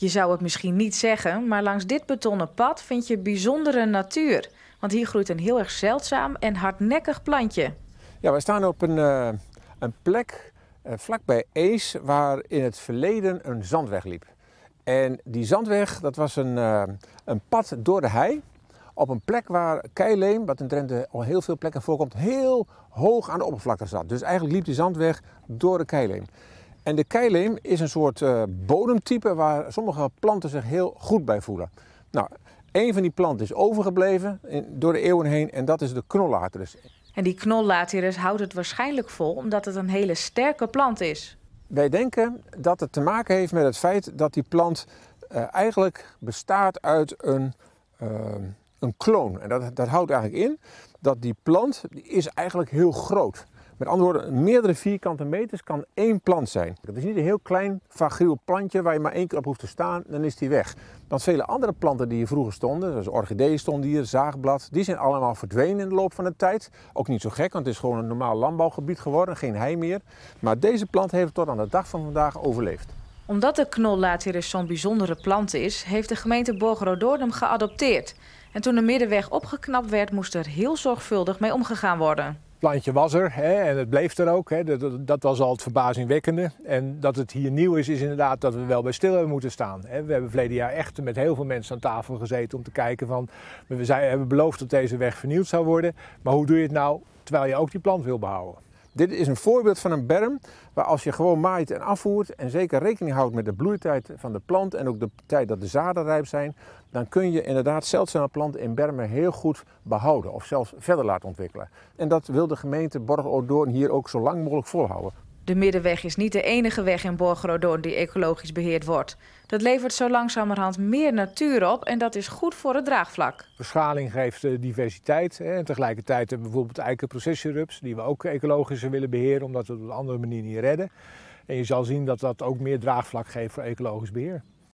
Je zou het misschien niet zeggen, maar langs dit betonnen pad vind je bijzondere natuur. Want hier groeit een heel erg zeldzaam en hardnekkig plantje. Ja, wij staan op een, eh, een plek uh, vlakbij Ees waar in het verleden een zandweg liep. En die zandweg, dat was een, eh, een pad door de hei op een plek waar keileem, wat in Drenthe al heel veel plekken voorkomt, heel hoog aan de oppervlakte zat. Dus eigenlijk liep die zandweg door de keileem. En de keileem is een soort eh, bodemtype waar sommige planten zich heel goed bij voelen. Nou, een van die planten is overgebleven door de eeuwen heen en dat is de knollateris. En die knollateris houdt het waarschijnlijk vol omdat het een hele sterke plant is. Wij denken dat het te maken heeft met het feit dat die plant eh, eigenlijk bestaat uit een, ehm, een kloon. En dat, dat houdt eigenlijk in dat die plant is eigenlijk heel groot is. Met andere woorden, meerdere vierkante meters kan één plant zijn. Het is niet een heel klein, fragiel plantje waar je maar één keer op hoeft te staan, dan is die weg. Want vele andere planten die hier vroeger stonden, zoals orchideeën stonden hier, zaagblad, die zijn allemaal verdwenen in de loop van de tijd. Ook niet zo gek, want het is gewoon een normaal landbouwgebied geworden, geen hei meer. Maar deze plant heeft tot aan de dag van vandaag overleefd omdat de knollaatvirus zo'n bijzondere plant is, heeft de gemeente Borgerode hem geadopteerd. En toen de middenweg opgeknapt werd, moest er heel zorgvuldig mee omgegaan worden plantje was er hè, en het bleef er ook. Hè. Dat, dat, was al het verbazingwekkende. En dat het hier nieuw is, is inderdaad dat we wel bij stil hebben moeten staan. Hè. We hebben verleden jaar echt met heel veel mensen aan tafel gezeten om te kijken van... We zijn, hebben beloofd dat deze weg vernieuwd zou worden, maar hoe doe je het nou terwijl je ook die plant wil behouden? Dit is een voorbeeld van een berm waar als je gewoon maait en afvoert en zeker rekening houdt met de bloeitijd van de plant en ook de tijd dat de zaden rijp zijn, dan kun je inderdaad zeldzame planten in bermen heel goed behouden of zelfs verder laten ontwikkelen. En dat wil de gemeente Borg-Odoorn hier ook zo lang mogelijk volhouden. De middenweg is niet de enige weg in Borgerodon die ecologisch beheerd wordt. Dat levert zo langzamerhand meer natuur op en dat is goed voor het draagvlak. Verschaling geeft eh, diversiteit hè. en tegelijkertijd hebben we bijvoorbeeld eikenprocessierups... die we ook ecologischer willen beheren omdat we het op een andere manier niet redden. En je zal zien dat dat ook meer draagvlak geeft voor ecologisch beheer.